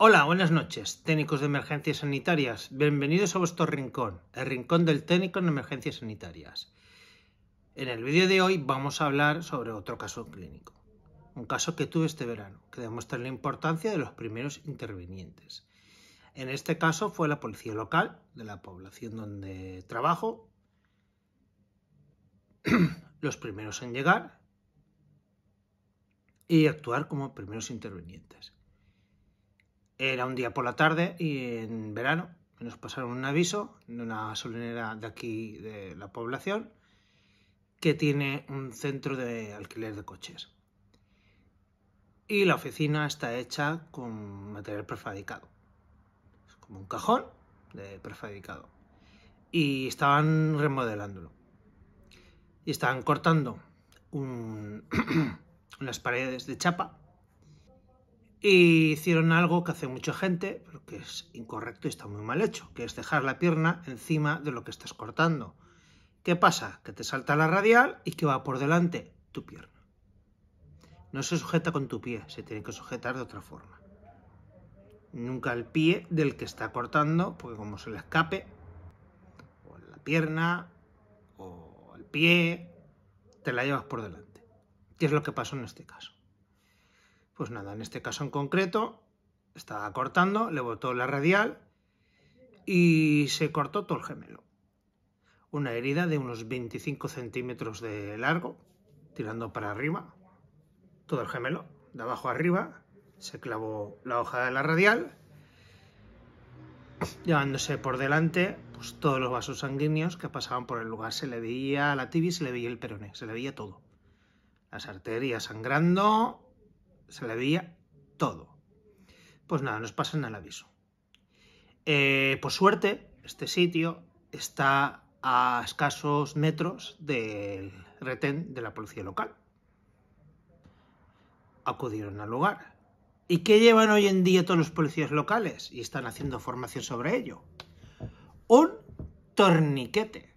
Hola, buenas noches, técnicos de emergencias sanitarias. Bienvenidos a vuestro rincón, el rincón del técnico en emergencias sanitarias. En el vídeo de hoy vamos a hablar sobre otro caso clínico, un caso que tuve este verano, que demuestra la importancia de los primeros intervinientes. En este caso fue la policía local de la población donde trabajo, los primeros en llegar y actuar como primeros intervinientes. Era un día por la tarde y en verano nos pasaron un aviso de una solenera de aquí de la población que tiene un centro de alquiler de coches. Y la oficina está hecha con material prefabricado. Es como un cajón de prefabricado. Y estaban remodelándolo. Y estaban cortando unas paredes de chapa y hicieron algo que hace mucha gente, pero que es incorrecto y está muy mal hecho, que es dejar la pierna encima de lo que estás cortando. ¿Qué pasa? Que te salta la radial y que va por delante tu pierna. No se sujeta con tu pie, se tiene que sujetar de otra forma. Nunca el pie del que está cortando, porque como se le escape, o la pierna, o el pie, te la llevas por delante. ¿Qué es lo que pasó en este caso? Pues nada, en este caso en concreto, estaba cortando, le botó la radial y se cortó todo el gemelo. Una herida de unos 25 centímetros de largo, tirando para arriba, todo el gemelo, de abajo arriba, se clavó la hoja de la radial, llevándose por delante pues, todos los vasos sanguíneos que pasaban por el lugar. Se le veía la tibia, se le veía el peroné, se le veía todo. Las arterias sangrando, se le veía todo. Pues nada, nos pasan al aviso. Eh, por suerte, este sitio está a escasos metros del retén de la policía local. Acudieron al lugar. ¿Y qué llevan hoy en día todos los policías locales? Y están haciendo formación sobre ello. Un torniquete.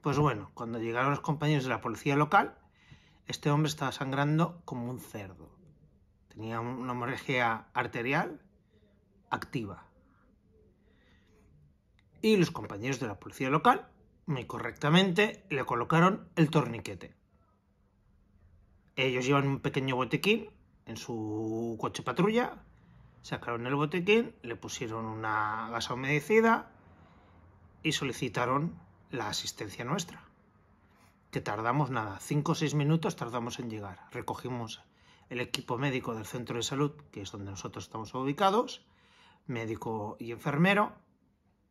Pues bueno, cuando llegaron los compañeros de la policía local, este hombre estaba sangrando como un cerdo. Tenía una hemorragia arterial activa. Y los compañeros de la policía local, muy correctamente, le colocaron el torniquete. Ellos llevan un pequeño botiquín en su coche patrulla, sacaron el botiquín, le pusieron una gasa humedecida y solicitaron la asistencia nuestra que tardamos nada, cinco o seis minutos tardamos en llegar. Recogimos el equipo médico del centro de salud, que es donde nosotros estamos ubicados, médico y enfermero,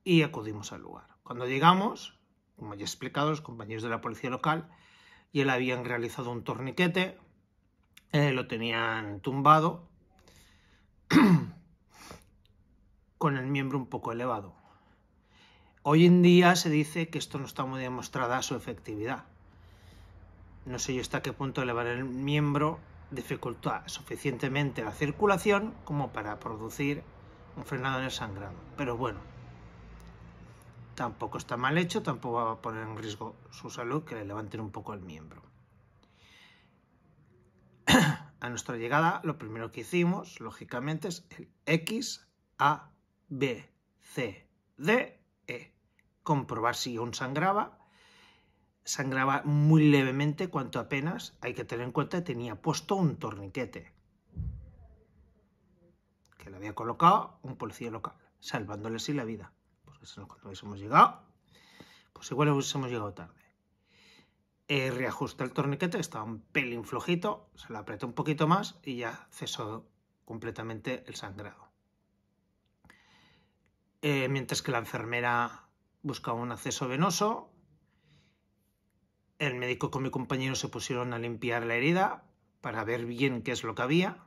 y acudimos al lugar. Cuando llegamos, como ya he explicado, los compañeros de la policía local y él habían realizado un torniquete, eh, lo tenían tumbado con el miembro un poco elevado. Hoy en día se dice que esto no está muy demostrada su efectividad, no sé yo hasta qué punto elevar el miembro dificulta suficientemente la circulación como para producir un frenado en el sangrado. Pero bueno, tampoco está mal hecho, tampoco va a poner en riesgo su salud que le levanten un poco el miembro. a nuestra llegada, lo primero que hicimos, lógicamente, es el X, A, B, C, D, E. Comprobar si aún sangraba sangraba muy levemente cuanto apenas, hay que tener en cuenta que tenía puesto un torniquete que le había colocado un policía local, salvándole así la vida. Porque si no, cuando hubiésemos llegado, pues igual hubiésemos llegado tarde. Eh, reajusta el torniquete, estaba un pelín flojito, se lo apretó un poquito más y ya cesó completamente el sangrado. Eh, mientras que la enfermera buscaba un acceso venoso, el médico con mi compañero se pusieron a limpiar la herida para ver bien qué es lo que había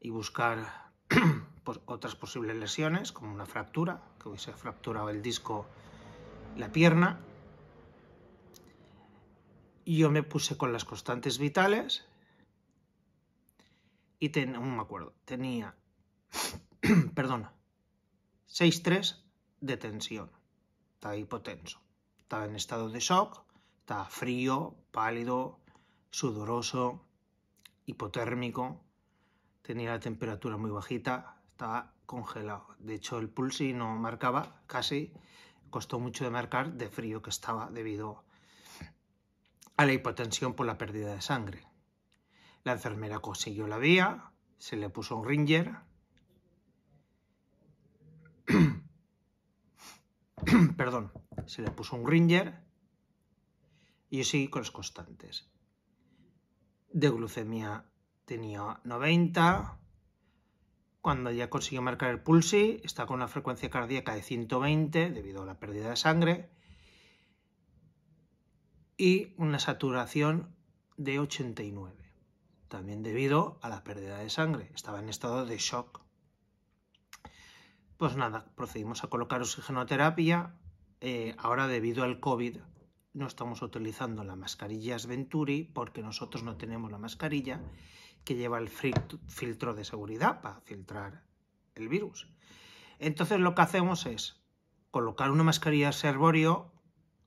y buscar otras posibles lesiones, como una fractura, que hubiese fracturado el disco, la pierna. yo me puse con las constantes vitales y ten, no me acuerdo, tenía, perdona, 6-3 de tensión, está hipotenso estaba en estado de shock, estaba frío, pálido, sudoroso, hipotérmico, tenía la temperatura muy bajita, estaba congelado. De hecho, el pulso no marcaba casi, costó mucho de marcar de frío que estaba debido a la hipotensión por la pérdida de sangre. La enfermera consiguió la vía, se le puso un ringer. Perdón se le puso un ringer y yo con las constantes. De glucemia tenía 90. Cuando ya consiguió marcar el pulsi, está con una frecuencia cardíaca de 120 debido a la pérdida de sangre y una saturación de 89, también debido a la pérdida de sangre. Estaba en estado de shock. Pues nada, procedimos a colocar oxigenoterapia eh, ahora debido al COVID no estamos utilizando las mascarillas Venturi porque nosotros no tenemos la mascarilla que lleva el filtro de seguridad para filtrar el virus. Entonces lo que hacemos es colocar una mascarilla de reservorio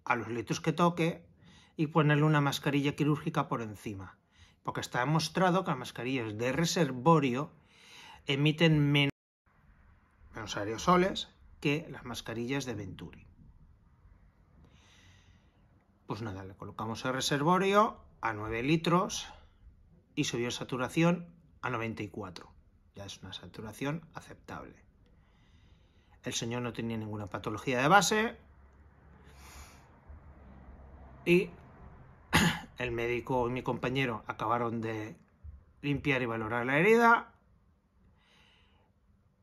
a los litros que toque y ponerle una mascarilla quirúrgica por encima. Porque está demostrado que las mascarillas de reservorio emiten menos aerosoles que las mascarillas de Venturi. Pues nada, le colocamos el reservorio a 9 litros y subió saturación a 94. Ya es una saturación aceptable. El señor no tenía ninguna patología de base y el médico y mi compañero acabaron de limpiar y valorar la herida.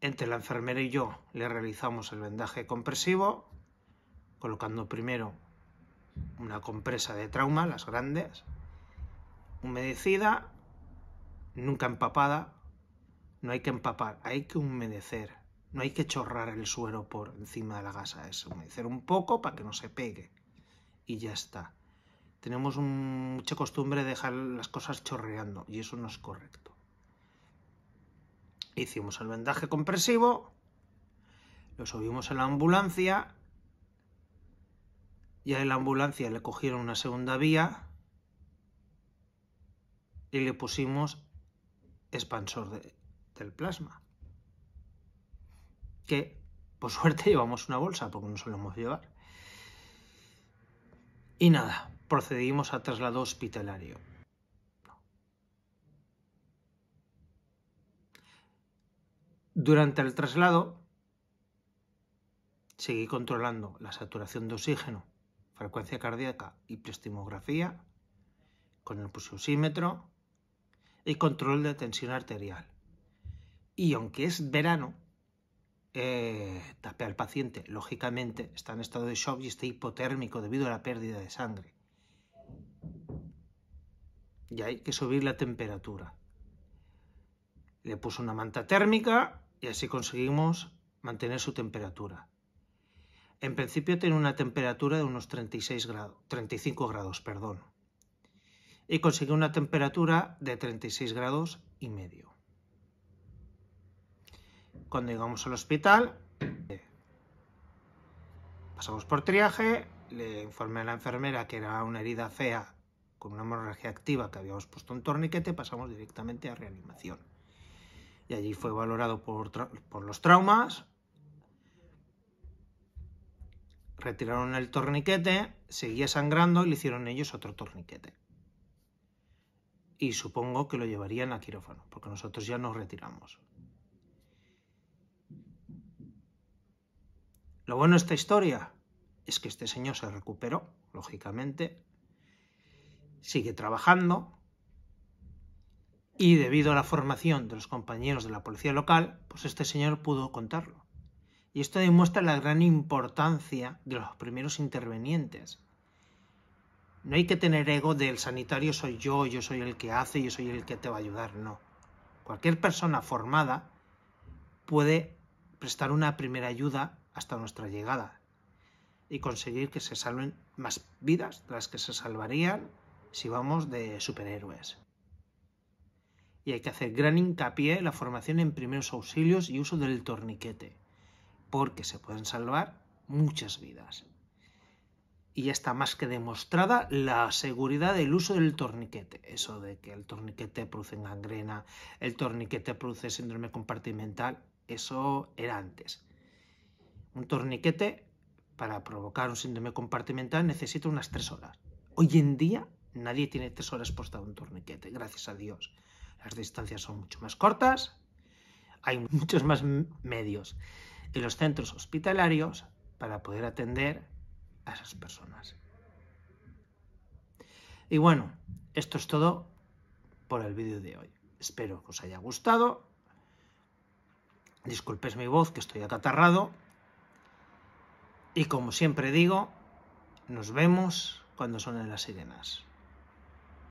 Entre la enfermera y yo le realizamos el vendaje compresivo, colocando primero una compresa de trauma, las grandes, humedecida, nunca empapada, no hay que empapar, hay que humedecer, no hay que chorrar el suero por encima de la gasa, es humedecer un poco para que no se pegue y ya está. Tenemos mucha costumbre de dejar las cosas chorreando y eso no es correcto. Hicimos el vendaje compresivo, lo subimos a la ambulancia ya en la ambulancia le cogieron una segunda vía y le pusimos expansor de, del plasma. Que por suerte llevamos una bolsa porque no solemos llevar. Y nada, procedimos al traslado hospitalario. Durante el traslado seguí controlando la saturación de oxígeno frecuencia cardíaca y plestimografía con el pulsosímetro y control de tensión arterial. Y aunque es verano, eh, al paciente, lógicamente está en estado de shock y está hipotérmico debido a la pérdida de sangre. Y hay que subir la temperatura. Le puso una manta térmica y así conseguimos mantener su temperatura. En principio tiene una temperatura de unos 36 grados, 35 grados, perdón. Y consiguió una temperatura de 36 grados y medio. Cuando llegamos al hospital, eh, pasamos por triaje, le informé a la enfermera que era una herida fea con una hemorragia activa que habíamos puesto un torniquete, pasamos directamente a reanimación. Y allí fue valorado por los traumas, retiraron el torniquete, seguía sangrando y le hicieron ellos otro torniquete. Y supongo que lo llevarían a quirófano, porque nosotros ya nos retiramos. Lo bueno de esta historia es que este señor se recuperó, lógicamente, sigue trabajando y debido a la formación de los compañeros de la policía local, pues este señor pudo contarlo. Y esto demuestra la gran importancia de los primeros intervenientes. No hay que tener ego del sanitario soy yo, yo soy el que hace, yo soy el que te va a ayudar, no. Cualquier persona formada puede prestar una primera ayuda hasta nuestra llegada y conseguir que se salven más vidas de las que se salvarían si vamos de superhéroes. Y hay que hacer gran hincapié en la formación en primeros auxilios y uso del torniquete porque se pueden salvar muchas vidas. Y ya está más que demostrada la seguridad del uso del torniquete. Eso de que el torniquete produce gangrena, el torniquete produce síndrome compartimental, eso era antes. Un torniquete para provocar un síndrome compartimental necesita unas tres horas. Hoy en día nadie tiene tres horas en un torniquete, gracias a Dios. Las distancias son mucho más cortas, hay muchos más medios y los centros hospitalarios para poder atender a esas personas. Y bueno, esto es todo por el vídeo de hoy. Espero que os haya gustado. Disculpéis mi voz, que estoy acatarrado. Y como siempre digo, nos vemos cuando son en las sirenas.